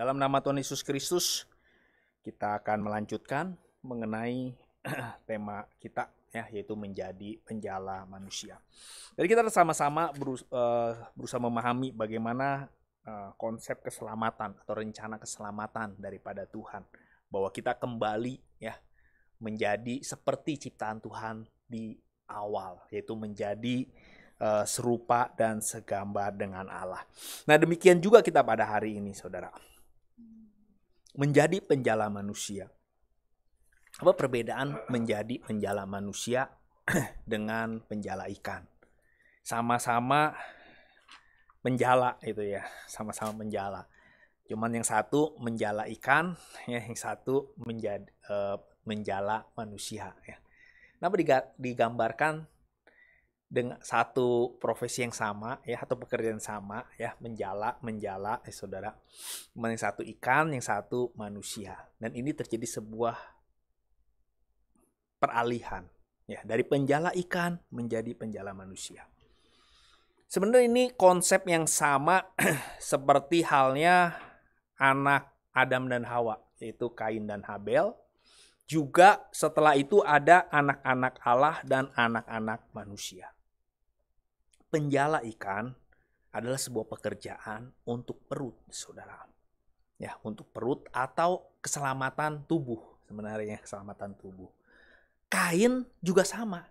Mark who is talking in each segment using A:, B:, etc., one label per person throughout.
A: Dalam nama Tuhan Yesus Kristus, kita akan melanjutkan mengenai tema kita ya yaitu menjadi penjala manusia. Jadi kita sama-sama berus eh, berusaha memahami bagaimana eh, konsep keselamatan atau rencana keselamatan daripada Tuhan bahwa kita kembali ya menjadi seperti ciptaan Tuhan di awal yaitu menjadi eh, serupa dan segambar dengan Allah. Nah, demikian juga kita pada hari ini Saudara menjadi penjala manusia. Apa perbedaan menjadi penjala manusia dengan penjala ikan? Sama-sama menjala itu ya, sama-sama menjala. Cuman yang satu menjala ikan, ya yang satu menjadi, e, eh, menjala manusia ya. Kenapa digambarkan dengan satu profesi yang sama ya atau pekerjaan sama ya menjala menjala eh saudara yang satu ikan yang satu manusia dan ini terjadi sebuah peralihan ya dari penjala ikan menjadi penjala manusia sebenarnya ini konsep yang sama seperti halnya anak Adam dan Hawa yaitu Kain dan Habel juga setelah itu ada anak-anak Allah dan anak-anak manusia penjala ikan adalah sebuah pekerjaan untuk perut, saudara. Ya, untuk perut atau keselamatan tubuh sebenarnya keselamatan tubuh. Kain juga sama.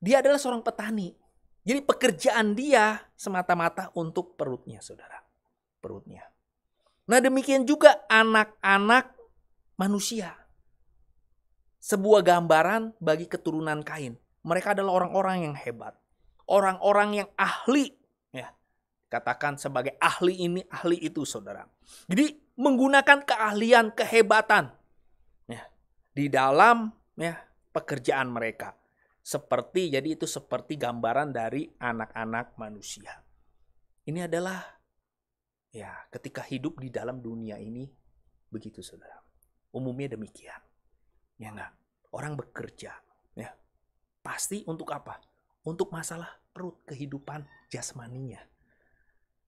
A: Dia adalah seorang petani. Jadi pekerjaan dia semata-mata untuk perutnya, saudara. Perutnya. Nah demikian juga anak-anak manusia. Sebuah gambaran bagi keturunan kain. Mereka adalah orang-orang yang hebat orang-orang yang ahli ya katakan sebagai ahli ini ahli itu saudara jadi menggunakan keahlian kehebatan ya di dalam ya pekerjaan mereka seperti jadi itu seperti gambaran dari anak-anak manusia ini adalah ya ketika hidup di dalam dunia ini begitu saudara umumnya demikian ya enggak orang bekerja ya pasti untuk apa untuk masalah perut kehidupan jasmaninya.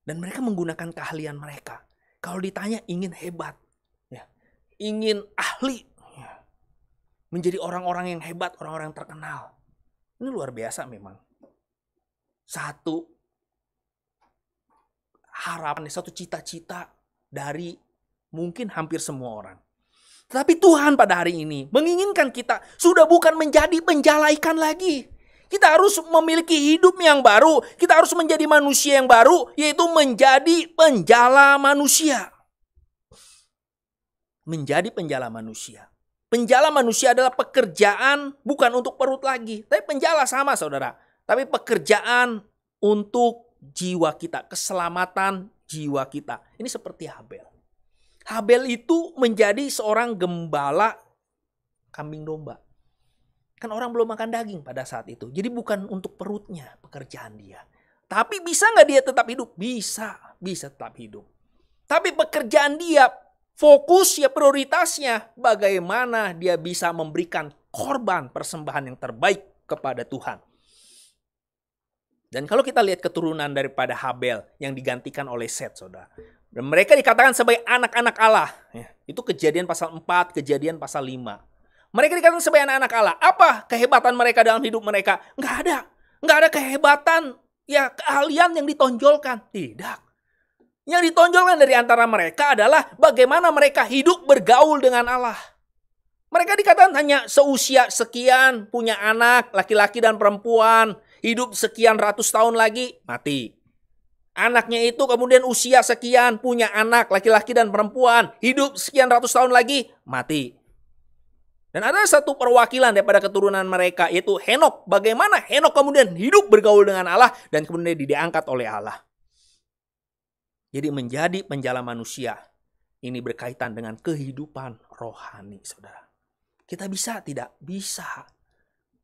A: Dan mereka menggunakan keahlian mereka. Kalau ditanya ingin hebat, ya, ingin ahli, ya, menjadi orang-orang yang hebat, orang-orang yang terkenal. Ini luar biasa memang. Satu harapan, satu cita-cita dari mungkin hampir semua orang. Tetapi Tuhan pada hari ini menginginkan kita sudah bukan menjadi penjalaikan lagi. Kita harus memiliki hidup yang baru. Kita harus menjadi manusia yang baru, yaitu menjadi penjala manusia. Menjadi penjala manusia. Penjala manusia adalah pekerjaan bukan untuk perut lagi. Tapi penjala sama saudara. Tapi pekerjaan untuk jiwa kita. Keselamatan jiwa kita. Ini seperti Habel. Habel itu menjadi seorang gembala kambing domba. Kan orang belum makan daging pada saat itu. Jadi bukan untuk perutnya pekerjaan dia. Tapi bisa nggak dia tetap hidup? Bisa, bisa tetap hidup. Tapi pekerjaan dia, fokus ya prioritasnya bagaimana dia bisa memberikan korban persembahan yang terbaik kepada Tuhan. Dan kalau kita lihat keturunan daripada Habel yang digantikan oleh Seth, saudara. Dan mereka dikatakan sebagai anak-anak Allah. Ya, itu kejadian pasal 4, kejadian pasal 5. Mereka dikatakan sebagai anak-anak Allah. Apa kehebatan mereka dalam hidup mereka? Nggak ada. Nggak ada kehebatan, ya keahlian yang ditonjolkan. Tidak. Yang ditonjolkan dari antara mereka adalah bagaimana mereka hidup bergaul dengan Allah. Mereka dikatakan hanya seusia sekian, punya anak, laki-laki dan perempuan, hidup sekian ratus tahun lagi, mati. Anaknya itu kemudian usia sekian, punya anak, laki-laki dan perempuan, hidup sekian ratus tahun lagi, mati. Dan ada satu perwakilan daripada keturunan mereka yaitu Henok. Bagaimana Henok kemudian hidup bergaul dengan Allah dan kemudian diangkat oleh Allah. Jadi menjadi penjala manusia ini berkaitan dengan kehidupan rohani, Saudara. Kita bisa tidak? Bisa.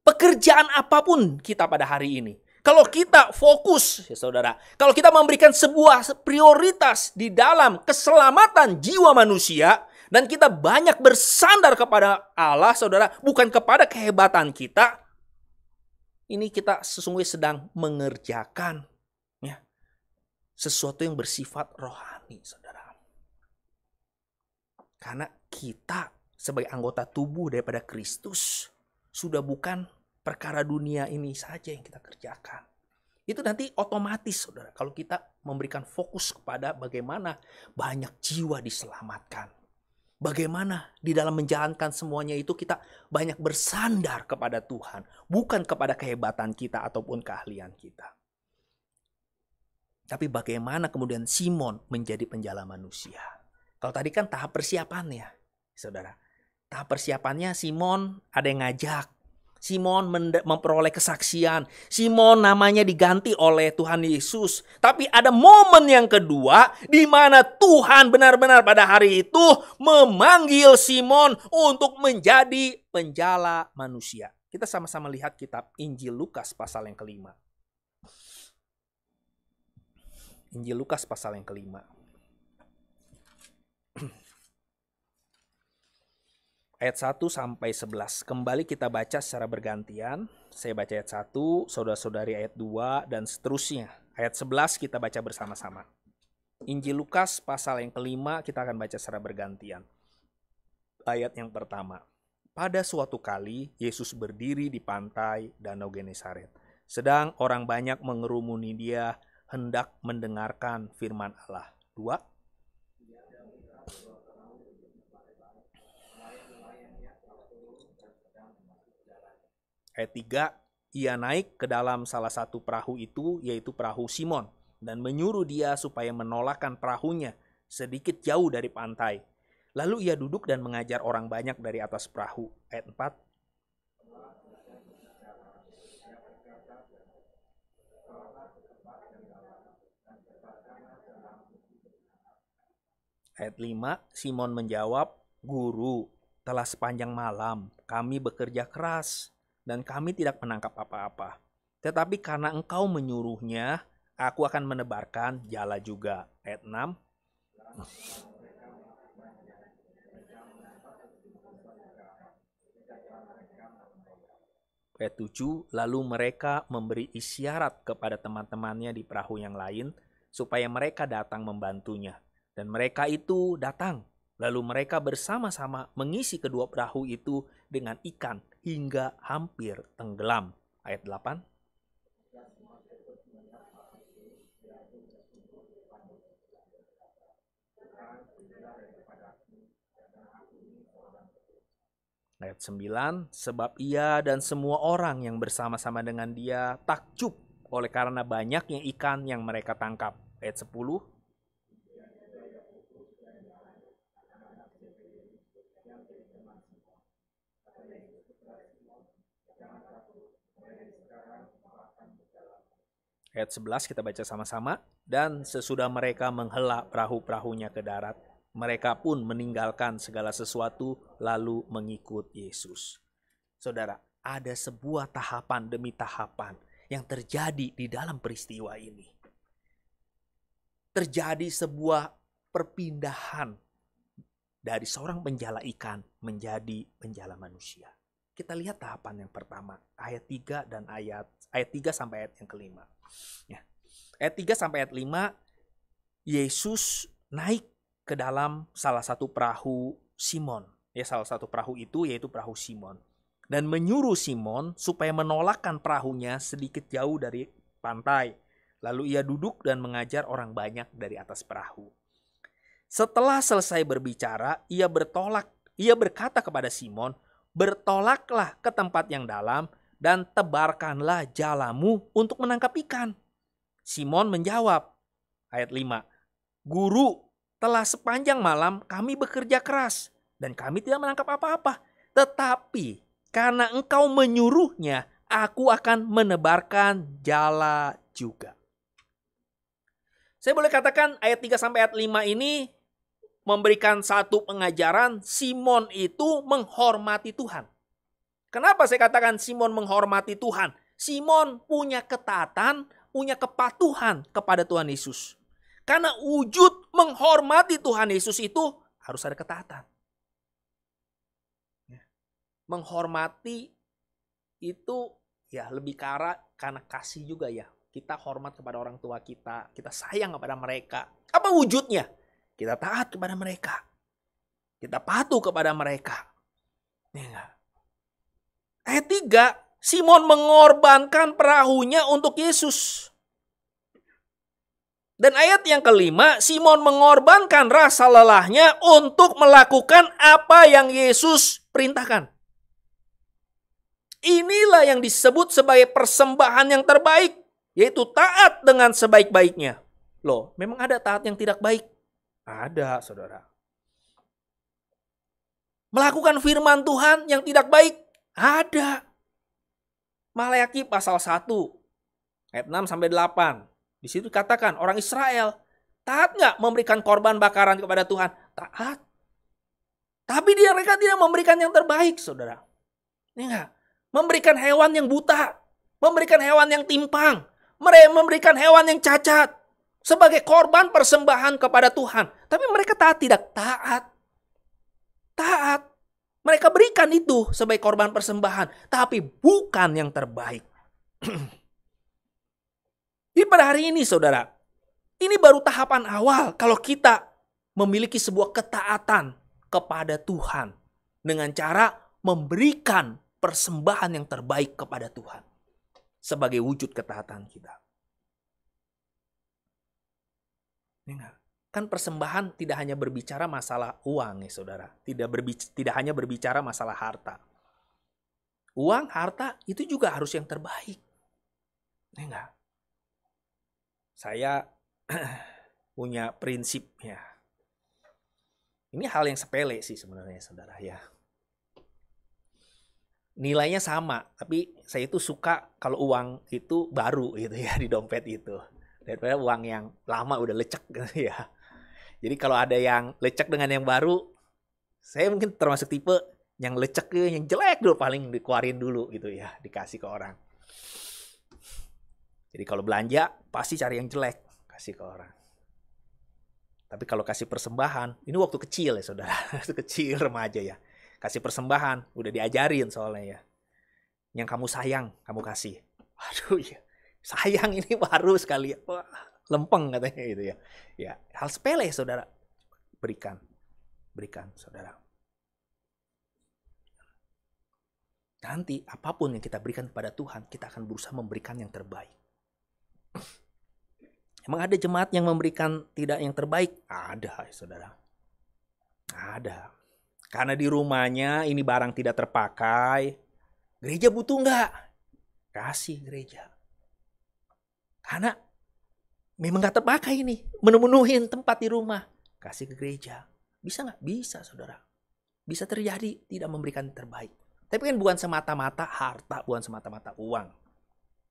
A: Pekerjaan apapun kita pada hari ini. Kalau kita fokus, ya Saudara, kalau kita memberikan sebuah prioritas di dalam keselamatan jiwa manusia, dan kita banyak bersandar kepada Allah, saudara, bukan kepada kehebatan kita. Ini kita sesungguhnya sedang mengerjakan ya, sesuatu yang bersifat rohani, saudara. Karena kita sebagai anggota tubuh daripada Kristus sudah bukan perkara dunia ini saja yang kita kerjakan. Itu nanti otomatis saudara kalau kita memberikan fokus kepada bagaimana banyak jiwa diselamatkan bagaimana di dalam menjalankan semuanya itu kita banyak bersandar kepada Tuhan, bukan kepada kehebatan kita ataupun keahlian kita. Tapi bagaimana kemudian Simon menjadi penjala manusia? Kalau tadi kan tahap persiapannya, saudara. Tahap persiapannya Simon ada yang ngajak, Simon memperoleh kesaksian. Simon namanya diganti oleh Tuhan Yesus. Tapi ada momen yang kedua di mana Tuhan benar-benar pada hari itu memanggil Simon untuk menjadi penjala manusia. Kita sama-sama lihat kitab Injil Lukas pasal yang kelima. Injil Lukas pasal yang kelima. ayat 1 sampai 11. Kembali kita baca secara bergantian. Saya baca ayat 1, saudara-saudari ayat 2, dan seterusnya. Ayat 11 kita baca bersama-sama. Injil Lukas pasal yang kelima kita akan baca secara bergantian. Ayat yang pertama. Pada suatu kali, Yesus berdiri di pantai Danau Genesaret. Sedang orang banyak mengerumuni dia, hendak mendengarkan firman Allah. Dua, Ayat 3, ia naik ke dalam salah satu perahu itu, yaitu perahu Simon, dan menyuruh dia supaya menolakkan perahunya sedikit jauh dari pantai. Lalu ia duduk dan mengajar orang banyak dari atas perahu. Ayat 4, Ayat 5, Simon menjawab, Guru, telah sepanjang malam kami bekerja keras dan kami tidak menangkap apa-apa. Tetapi karena engkau menyuruhnya, aku akan menebarkan jala juga. Ayat 6. Ayat 7, lalu mereka memberi isyarat kepada teman-temannya di perahu yang lain, supaya mereka datang membantunya. Dan mereka itu datang. Lalu mereka bersama-sama mengisi kedua perahu itu dengan ikan hingga hampir tenggelam. Ayat 8. Ayat 9, sebab ia dan semua orang yang bersama-sama dengan dia takjub oleh karena banyaknya ikan yang mereka tangkap. Ayat 10, ayat 11 kita baca sama-sama. Dan sesudah mereka menghela perahu-perahunya ke darat, mereka pun meninggalkan segala sesuatu lalu mengikut Yesus. Saudara, ada sebuah tahapan demi tahapan yang terjadi di dalam peristiwa ini. Terjadi sebuah perpindahan dari seorang penjala ikan menjadi penjala manusia. Kita lihat tahapan yang pertama, ayat 3 dan ayat ayat 3 sampai ayat yang kelima. Ya. Ayat 3 sampai ayat 5 Yesus naik ke dalam salah satu perahu Simon. Ya salah satu perahu itu yaitu perahu Simon dan menyuruh Simon supaya menolakkan perahunya sedikit jauh dari pantai. Lalu ia duduk dan mengajar orang banyak dari atas perahu. Setelah selesai berbicara, ia bertolak. Ia berkata kepada Simon, "Bertolaklah ke tempat yang dalam dan tebarkanlah jalamu untuk menangkap ikan. Simon menjawab, ayat 5, Guru, telah sepanjang malam kami bekerja keras dan kami tidak menangkap apa-apa. Tetapi karena engkau menyuruhnya, aku akan menebarkan jala juga. Saya boleh katakan ayat 3 sampai ayat 5 ini memberikan satu pengajaran Simon itu menghormati Tuhan. Kenapa saya katakan Simon menghormati Tuhan? Simon punya ketaatan, punya kepatuhan kepada Tuhan Yesus. Karena wujud menghormati Tuhan Yesus itu harus ada ketaatan. Ya. Menghormati itu ya lebih karena karena kasih juga ya. Kita hormat kepada orang tua kita, kita sayang kepada mereka. Apa wujudnya? Kita taat kepada mereka. Kita patuh kepada mereka. Ya enggak? Ayat 3, Simon mengorbankan perahunya untuk Yesus. Dan ayat yang kelima, Simon mengorbankan rasa lelahnya untuk melakukan apa yang Yesus perintahkan. Inilah yang disebut sebagai persembahan yang terbaik, yaitu taat dengan sebaik-baiknya. Loh, memang ada taat yang tidak baik? Ada, saudara. Melakukan firman Tuhan yang tidak baik, ada. Malayaki pasal 1 ayat 6 sampai 8. Di situ katakan orang Israel taat nggak memberikan korban bakaran kepada Tuhan? Taat. Tapi dia mereka tidak memberikan yang terbaik, saudara. Ini enggak. Memberikan hewan yang buta. Memberikan hewan yang timpang. Mereka memberikan hewan yang cacat. Sebagai korban persembahan kepada Tuhan. Tapi mereka taat tidak taat. Taat. Mereka berikan itu sebagai korban persembahan, tapi bukan yang terbaik. Jadi pada hari ini saudara, ini baru tahapan awal kalau kita memiliki sebuah ketaatan kepada Tuhan dengan cara memberikan persembahan yang terbaik kepada Tuhan sebagai wujud ketaatan kita. Ingat kan persembahan tidak hanya berbicara masalah uang ya saudara. Tidak berbic tidak hanya berbicara masalah harta. Uang, harta itu juga harus yang terbaik. Ya enggak? Saya punya prinsip ya. Ini hal yang sepele sih sebenarnya saudara ya. Nilainya sama, tapi saya itu suka kalau uang itu baru gitu ya di dompet itu. Daripada uang yang lama udah lecek gitu ya. Jadi kalau ada yang lecek dengan yang baru, saya mungkin termasuk tipe yang lecek yang jelek dulu paling dikeluarin dulu gitu ya, dikasih ke orang. Jadi kalau belanja pasti cari yang jelek, kasih ke orang. Tapi kalau kasih persembahan, ini waktu kecil ya saudara, waktu kecil remaja ya. Kasih persembahan, udah diajarin soalnya ya. Yang kamu sayang, kamu kasih. Waduh ya, sayang ini baru sekali. Wah, lempeng katanya gitu ya. Ya, hal sepele saudara. Berikan. Berikan saudara. Nanti apapun yang kita berikan kepada Tuhan, kita akan berusaha memberikan yang terbaik. Emang ada jemaat yang memberikan tidak yang terbaik? Ada, saudara. Ada. Karena di rumahnya ini barang tidak terpakai. Gereja butuh enggak? Kasih gereja. Karena memang gak terpakai nih. menemunuhin tempat di rumah. Kasih ke gereja. Bisa gak? Bisa saudara. Bisa terjadi tidak memberikan terbaik. Tapi kan bukan semata-mata harta, bukan semata-mata uang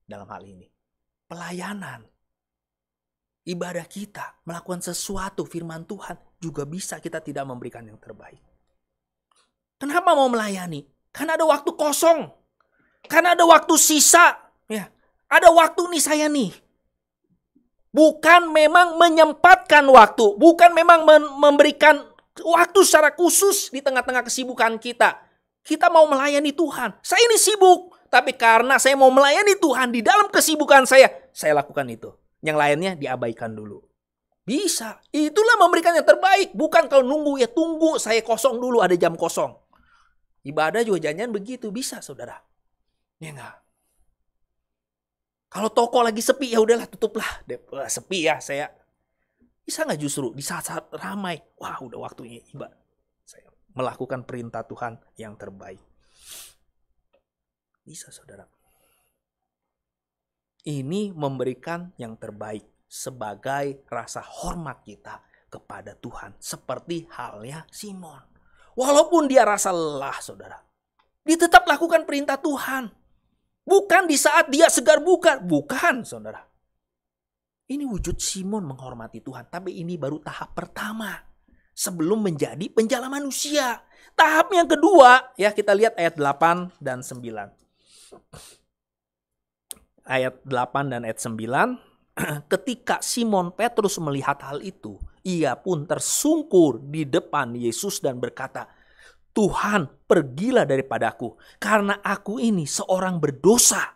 A: dalam hal ini. Pelayanan, ibadah kita, melakukan sesuatu firman Tuhan juga bisa kita tidak memberikan yang terbaik. Kenapa mau melayani? Karena ada waktu kosong. Karena ada waktu sisa. Ya, ada waktu nih saya nih bukan memang menyempatkan waktu, bukan memang memberikan waktu secara khusus di tengah-tengah kesibukan kita. Kita mau melayani Tuhan. Saya ini sibuk, tapi karena saya mau melayani Tuhan di dalam kesibukan saya, saya lakukan itu. Yang lainnya diabaikan dulu. Bisa. Itulah memberikan yang terbaik. Bukan kalau nunggu ya tunggu saya kosong dulu ada jam kosong. Ibadah juga janjian begitu bisa saudara. Ya enggak? Kalau toko lagi sepi ya udahlah tutuplah. Wah, eh, sepi ya saya. Bisa nggak justru di saat-saat ramai, wah udah waktunya iba. Saya melakukan perintah Tuhan yang terbaik. Bisa saudara. Ini memberikan yang terbaik sebagai rasa hormat kita kepada Tuhan. Seperti halnya Simon. Walaupun dia rasa lelah saudara. Dia tetap lakukan perintah Tuhan Bukan di saat dia segar bukan. Bukan saudara. Ini wujud Simon menghormati Tuhan. Tapi ini baru tahap pertama. Sebelum menjadi penjala manusia. Tahap yang kedua. ya Kita lihat ayat 8 dan 9. Ayat 8 dan ayat 9. Ketika Simon Petrus melihat hal itu. Ia pun tersungkur di depan Yesus dan berkata. Tuhan pergilah daripadaku karena aku ini seorang berdosa.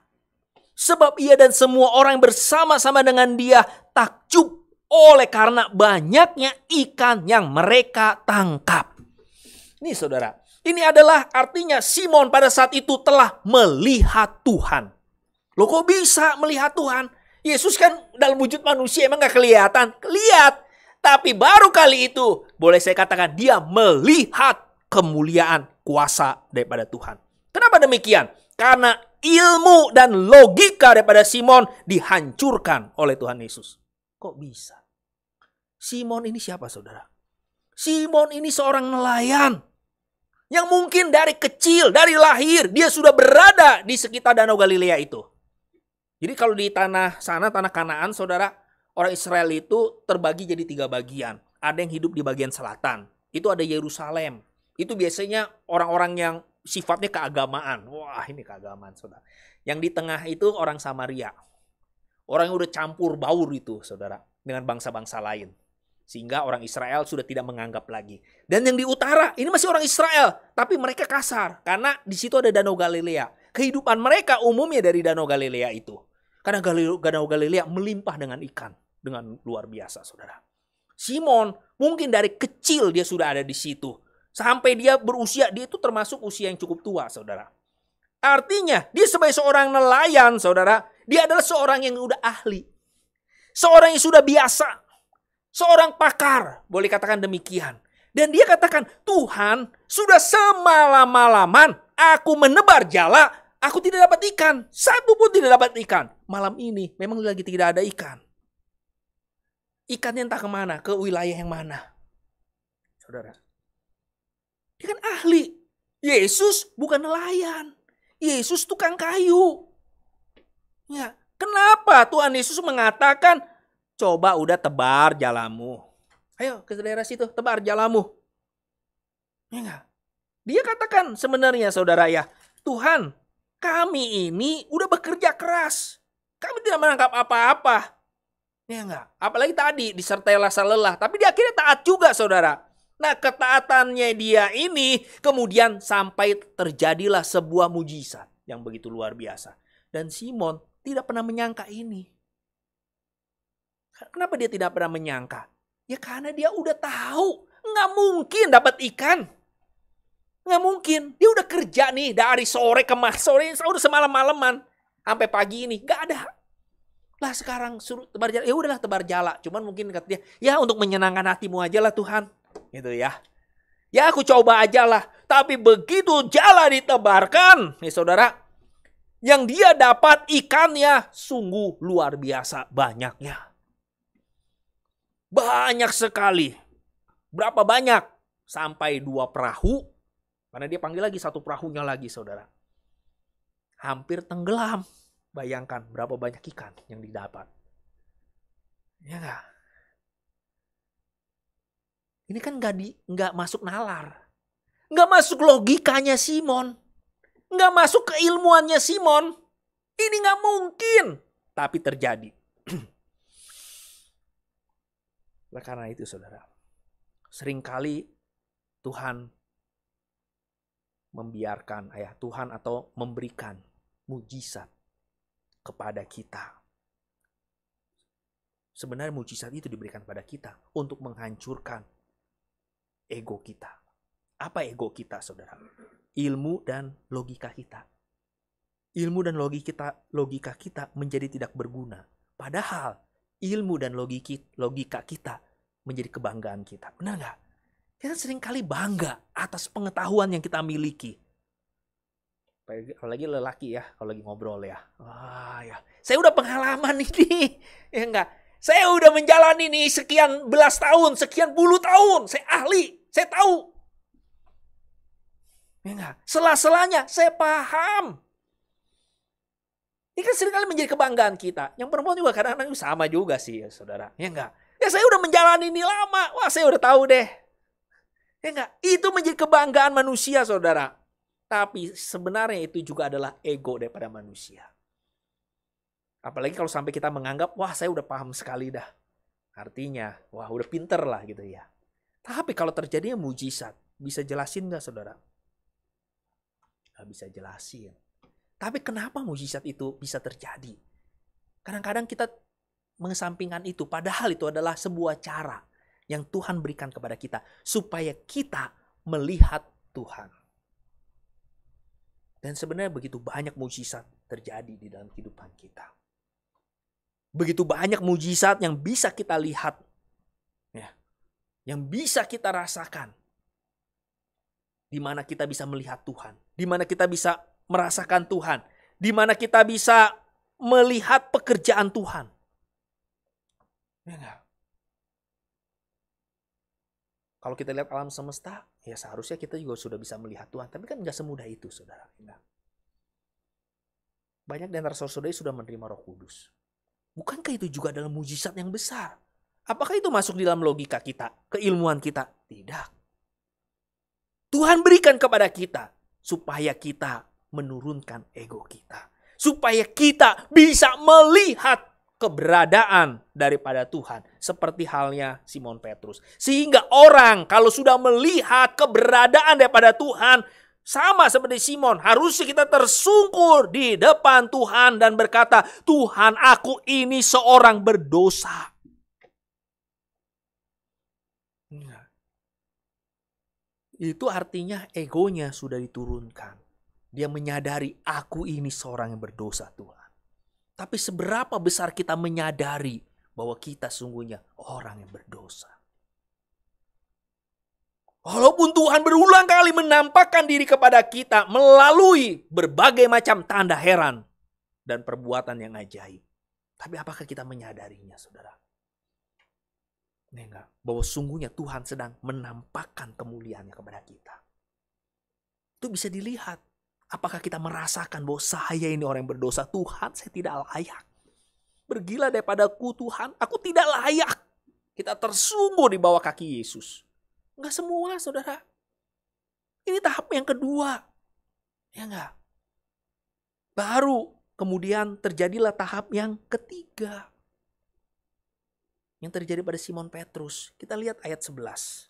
A: Sebab ia dan semua orang bersama-sama dengan dia takjub oleh karena banyaknya ikan yang mereka tangkap. Ini saudara, ini adalah artinya Simon pada saat itu telah melihat Tuhan. Lo kok bisa melihat Tuhan? Yesus kan dalam wujud manusia emang gak kelihatan? Kelihat. Tapi baru kali itu boleh saya katakan dia melihat kemuliaan kuasa daripada Tuhan. Kenapa demikian? Karena ilmu dan logika daripada Simon dihancurkan oleh Tuhan Yesus. Kok bisa? Simon ini siapa saudara? Simon ini seorang nelayan yang mungkin dari kecil, dari lahir dia sudah berada di sekitar Danau Galilea itu. Jadi kalau di tanah sana, tanah Kanaan, saudara, orang Israel itu terbagi jadi tiga bagian. Ada yang hidup di bagian selatan, itu ada Yerusalem itu biasanya orang-orang yang sifatnya keagamaan. Wah, ini keagamaan, Saudara. Yang di tengah itu orang Samaria. Orang yang udah campur baur itu, Saudara, dengan bangsa-bangsa lain. Sehingga orang Israel sudah tidak menganggap lagi. Dan yang di utara, ini masih orang Israel, tapi mereka kasar karena di situ ada Danau Galilea. Kehidupan mereka umumnya dari Danau Galilea itu. Karena Danau Galilea melimpah dengan ikan dengan luar biasa, Saudara. Simon mungkin dari kecil dia sudah ada di situ Sampai dia berusia, dia itu termasuk usia yang cukup tua, saudara. Artinya, dia sebagai seorang nelayan, saudara, dia adalah seorang yang udah ahli. Seorang yang sudah biasa. Seorang pakar, boleh katakan demikian. Dan dia katakan, Tuhan, sudah semalam-malaman aku menebar jala, aku tidak dapat ikan. Satu pun tidak dapat ikan. Malam ini memang lagi tidak ada ikan. Ikannya entah kemana, ke wilayah yang mana. Saudara, dia kan ahli. Yesus bukan nelayan. Yesus tukang kayu. Ya, kenapa Tuhan Yesus mengatakan coba udah tebar jalamu. Ayo ke daerah situ, tebar jalamu. Ya enggak? Dia katakan sebenarnya saudara ya, Tuhan kami ini udah bekerja keras. Kami tidak menangkap apa-apa. Ya enggak? Apalagi tadi disertai rasa lelah. Tapi dia akhirnya taat juga saudara. Nah ketaatannya dia ini kemudian sampai terjadilah sebuah mujizat yang begitu luar biasa. Dan Simon tidak pernah menyangka ini. Kenapa dia tidak pernah menyangka? Ya karena dia udah tahu nggak mungkin dapat ikan. Nggak mungkin. Dia udah kerja nih dari sore ke mas sore, udah semalam-malaman sampai pagi ini nggak ada lah sekarang suruh tebar jala ya udahlah tebar jala cuman mungkin kata ya untuk menyenangkan hatimu aja lah Tuhan Gitu ya. Ya aku coba aja lah. Tapi begitu jala ditebarkan, nih saudara, yang dia dapat ikannya sungguh luar biasa banyaknya. Banyak sekali. Berapa banyak? Sampai dua perahu. Karena dia panggil lagi satu perahunya lagi saudara. Hampir tenggelam. Bayangkan berapa banyak ikan yang didapat. Ya enggak? Ini kan nggak di nggak masuk nalar, nggak masuk logikanya Simon, nggak masuk keilmuannya Simon. Ini nggak mungkin, tapi terjadi. Oleh nah, karena itu saudara, seringkali Tuhan membiarkan ayah Tuhan atau memberikan mujizat kepada kita. Sebenarnya mujizat itu diberikan kepada kita untuk menghancurkan ego kita. Apa ego kita, saudara? Ilmu dan logika kita. Ilmu dan logika kita, logika kita menjadi tidak berguna. Padahal ilmu dan logika, logika kita menjadi kebanggaan kita. Benar nggak? Kita seringkali bangga atas pengetahuan yang kita miliki. apalagi lelaki ya, kalau lagi ngobrol ya. Wah ya, saya udah pengalaman ini. ya enggak? Saya udah menjalani nih sekian belas tahun, sekian puluh tahun. Saya ahli. Saya tahu. Ya enggak? Sela-selanya saya paham. Ini kan seringkali menjadi kebanggaan kita. Yang perempuan juga kadang-kadang sama juga sih ya saudara. Ya enggak? Ya saya udah menjalani ini lama. Wah saya udah tahu deh. Ya enggak? Itu menjadi kebanggaan manusia saudara. Tapi sebenarnya itu juga adalah ego daripada manusia. Apalagi kalau sampai kita menganggap, wah saya udah paham sekali dah. Artinya, wah udah pinter lah gitu ya. Tapi kalau terjadinya mujizat, bisa jelasin nggak saudara? Nggak bisa jelasin. Tapi kenapa mujizat itu bisa terjadi? Kadang-kadang kita mengesampingkan itu, padahal itu adalah sebuah cara yang Tuhan berikan kepada kita supaya kita melihat Tuhan. Dan sebenarnya begitu banyak mujizat terjadi di dalam kehidupan kita. Begitu banyak mujizat yang bisa kita lihat yang bisa kita rasakan. Di mana kita bisa melihat Tuhan, di mana kita bisa merasakan Tuhan, di mana kita bisa melihat pekerjaan Tuhan. Ya enggak? Kalau kita lihat alam semesta, ya seharusnya kita juga sudah bisa melihat Tuhan. Tapi kan nggak semudah itu, saudara. Enggak. Ya Banyak di antara saudara sudah menerima roh kudus. Bukankah itu juga adalah mujizat yang besar? Apakah itu masuk di dalam logika kita, keilmuan kita? Tidak. Tuhan berikan kepada kita supaya kita menurunkan ego kita, supaya kita bisa melihat keberadaan daripada Tuhan, seperti halnya Simon Petrus, sehingga orang kalau sudah melihat keberadaan daripada Tuhan, sama seperti Simon, harusnya kita tersungkur di depan Tuhan dan berkata, "Tuhan, aku ini seorang berdosa." itu artinya egonya sudah diturunkan. Dia menyadari aku ini seorang yang berdosa Tuhan. Tapi seberapa besar kita menyadari bahwa kita sungguhnya orang yang berdosa. Walaupun Tuhan berulang kali menampakkan diri kepada kita melalui berbagai macam tanda heran dan perbuatan yang ajaib. Tapi apakah kita menyadarinya saudara? Enggak. Bahwa sungguhnya Tuhan sedang menampakkan kemuliaannya kepada kita. Itu bisa dilihat. Apakah kita merasakan bahwa saya ini orang yang berdosa. Tuhan saya tidak layak. Pergilah daripadaku Tuhan. Aku tidak layak. Kita tersungguh di bawah kaki Yesus. Enggak semua saudara. Ini tahap yang kedua. Ya enggak? Baru kemudian terjadilah tahap yang ketiga yang terjadi pada Simon Petrus. Kita lihat ayat 11.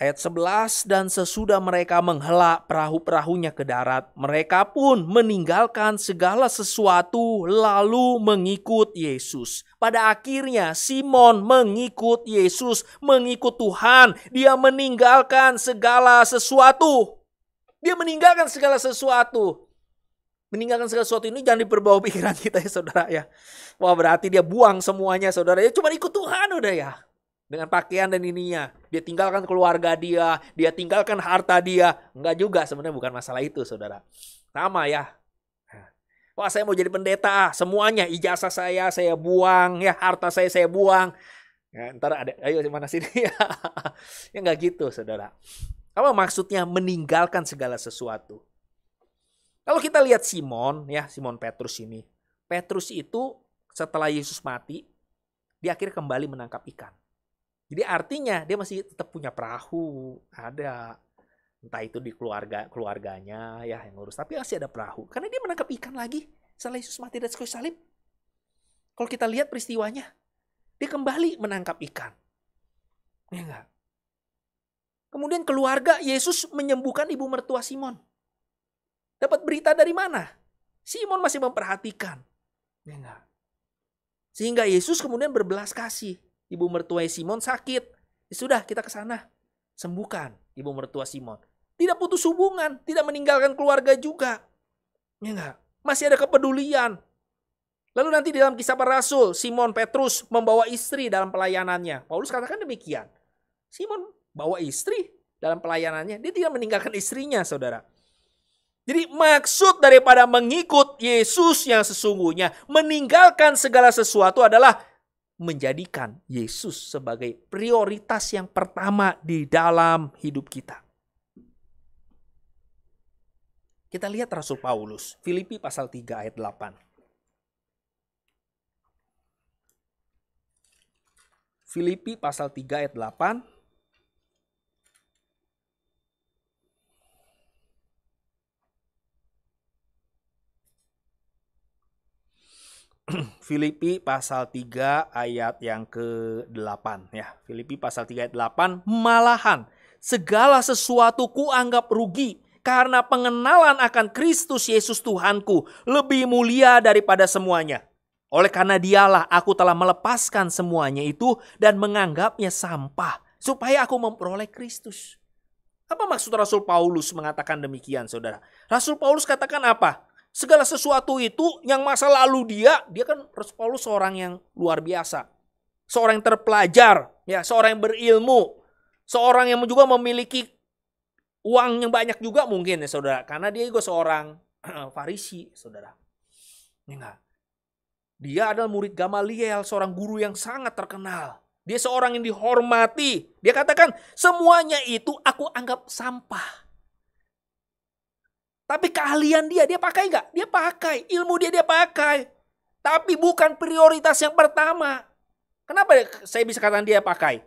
A: Ayat 11 dan sesudah mereka menghela perahu-perahunya ke darat, mereka pun meninggalkan segala sesuatu lalu mengikut Yesus. Pada akhirnya Simon mengikut Yesus, mengikut Tuhan. Dia meninggalkan segala sesuatu. Dia meninggalkan segala sesuatu meninggalkan segala sesuatu ini jangan diperbawa pikiran kita ya saudara ya. Wah berarti dia buang semuanya saudara ya. Cuma ikut Tuhan udah ya. Dengan pakaian dan ininya. Dia tinggalkan keluarga dia. Dia tinggalkan harta dia. Enggak juga sebenarnya bukan masalah itu saudara. Sama ya. Wah saya mau jadi pendeta. Ah. Semuanya ijazah saya saya buang. ya Harta saya saya buang. Ya, ntar ada ayo mana sini ya Enggak gitu saudara apa maksudnya meninggalkan segala sesuatu kalau kita lihat Simon ya, Simon Petrus ini. Petrus itu setelah Yesus mati, dia akhirnya kembali menangkap ikan. Jadi artinya dia masih tetap punya perahu, ada entah itu di keluarga keluarganya ya yang ngurus, tapi masih ada perahu. Karena dia menangkap ikan lagi setelah Yesus mati dan sekali salib. Kalau kita lihat peristiwanya, dia kembali menangkap ikan. Ya enggak? Kemudian keluarga Yesus menyembuhkan ibu mertua Simon. Dapat berita dari mana? Simon masih memperhatikan. Ya enggak? Sehingga Yesus kemudian berbelas kasih. Ibu mertua Simon sakit. Ya sudah, kita ke sana. Sembuhkan ibu mertua Simon. Tidak putus hubungan, tidak meninggalkan keluarga juga. Ya enggak? Masih ada kepedulian. Lalu nanti dalam kisah para rasul, Simon Petrus membawa istri dalam pelayanannya. Paulus katakan demikian. Simon bawa istri dalam pelayanannya. Dia tidak meninggalkan istrinya, saudara. Jadi maksud daripada mengikut Yesus yang sesungguhnya, meninggalkan segala sesuatu adalah menjadikan Yesus sebagai prioritas yang pertama di dalam hidup kita. Kita lihat Rasul Paulus, Filipi pasal 3 ayat 8. Filipi pasal 3 ayat 8 Filipi pasal 3 ayat yang ke-8 ya. Filipi pasal 3 ayat 8 malahan segala sesuatu ku anggap rugi karena pengenalan akan Kristus Yesus Tuhanku lebih mulia daripada semuanya. Oleh karena dialah aku telah melepaskan semuanya itu dan menganggapnya sampah supaya aku memperoleh Kristus. Apa maksud Rasul Paulus mengatakan demikian, saudara? Rasul Paulus katakan apa? segala sesuatu itu yang masa lalu dia, dia kan Paulus seorang yang luar biasa. Seorang yang terpelajar, ya, seorang yang berilmu, seorang yang juga memiliki uang yang banyak juga mungkin ya saudara, karena dia juga seorang farisi, saudara. Ya enggak. Dia adalah murid Gamaliel, seorang guru yang sangat terkenal. Dia seorang yang dihormati. Dia katakan, semuanya itu aku anggap sampah tapi keahlian dia, dia pakai nggak? Dia pakai. Ilmu dia, dia pakai. Tapi bukan prioritas yang pertama. Kenapa saya bisa katakan dia pakai?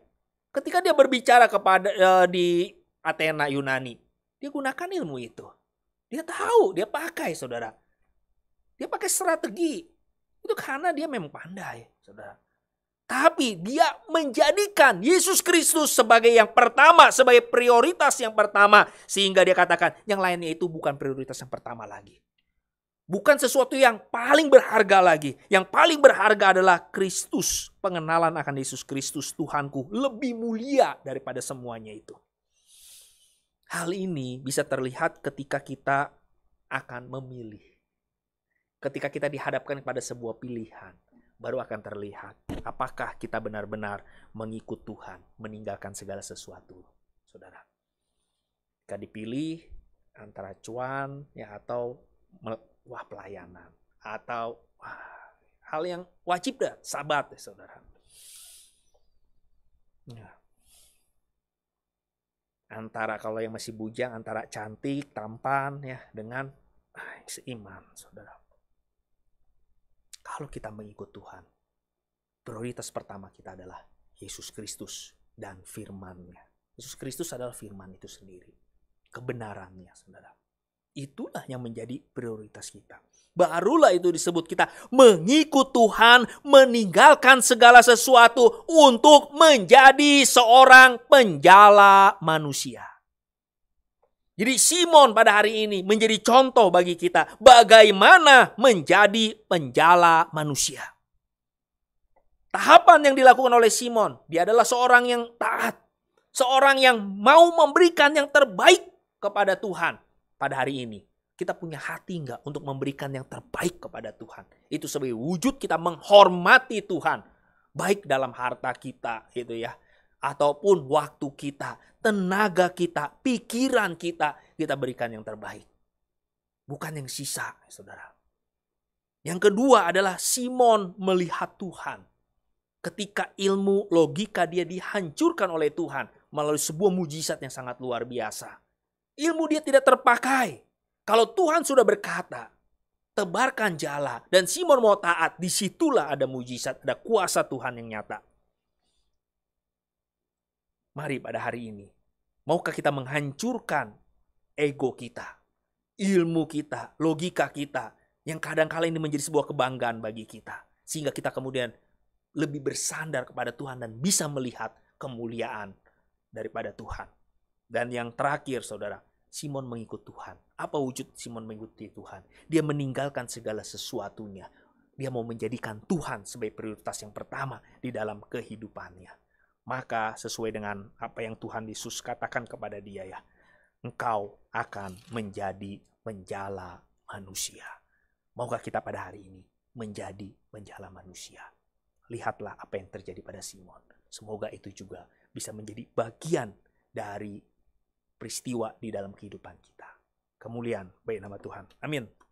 A: Ketika dia berbicara kepada uh, di Athena Yunani, dia gunakan ilmu itu. Dia tahu, dia pakai, saudara. Dia pakai strategi. Itu karena dia memang pandai, saudara. Tapi dia menjadikan Yesus Kristus sebagai yang pertama, sebagai prioritas yang pertama. Sehingga dia katakan yang lainnya itu bukan prioritas yang pertama lagi. Bukan sesuatu yang paling berharga lagi. Yang paling berharga adalah Kristus. Pengenalan akan Yesus Kristus Tuhanku lebih mulia daripada semuanya itu. Hal ini bisa terlihat ketika kita akan memilih. Ketika kita dihadapkan kepada sebuah pilihan baru akan terlihat apakah kita benar-benar mengikut Tuhan, meninggalkan segala sesuatu, saudara. Jika dipilih antara cuan ya atau wah pelayanan atau wah, hal yang wajib dah sabat ya saudara. Ya. Antara kalau yang masih bujang antara cantik, tampan ya dengan ah, seiman saudara kalau kita mengikut Tuhan, prioritas pertama kita adalah Yesus Kristus dan firman-Nya. Yesus Kristus adalah firman itu sendiri. Kebenarannya, saudara. Itulah yang menjadi prioritas kita. Barulah itu disebut kita mengikut Tuhan, meninggalkan segala sesuatu untuk menjadi seorang penjala manusia. Jadi Simon pada hari ini menjadi contoh bagi kita bagaimana menjadi penjala manusia. Tahapan yang dilakukan oleh Simon, dia adalah seorang yang taat, seorang yang mau memberikan yang terbaik kepada Tuhan pada hari ini. Kita punya hati enggak untuk memberikan yang terbaik kepada Tuhan? Itu sebagai wujud kita menghormati Tuhan, baik dalam harta kita gitu ya, ataupun waktu kita, tenaga kita, pikiran kita, kita berikan yang terbaik. Bukan yang sisa, saudara. Yang kedua adalah Simon melihat Tuhan. Ketika ilmu logika dia dihancurkan oleh Tuhan melalui sebuah mujizat yang sangat luar biasa. Ilmu dia tidak terpakai. Kalau Tuhan sudah berkata, tebarkan jala dan Simon mau taat, disitulah ada mujizat, ada kuasa Tuhan yang nyata. Mari pada hari ini, maukah kita menghancurkan ego kita, ilmu kita, logika kita, yang kadang kala ini menjadi sebuah kebanggaan bagi kita. Sehingga kita kemudian lebih bersandar kepada Tuhan dan bisa melihat kemuliaan daripada Tuhan. Dan yang terakhir saudara, Simon mengikut Tuhan. Apa wujud Simon mengikuti Tuhan? Dia meninggalkan segala sesuatunya. Dia mau menjadikan Tuhan sebagai prioritas yang pertama di dalam kehidupannya maka sesuai dengan apa yang Tuhan Yesus katakan kepada dia ya, engkau akan menjadi menjala manusia. Maukah kita pada hari ini menjadi menjala manusia? Lihatlah apa yang terjadi pada Simon. Semoga itu juga bisa menjadi bagian dari peristiwa di dalam kehidupan kita. Kemuliaan baik nama Tuhan. Amin.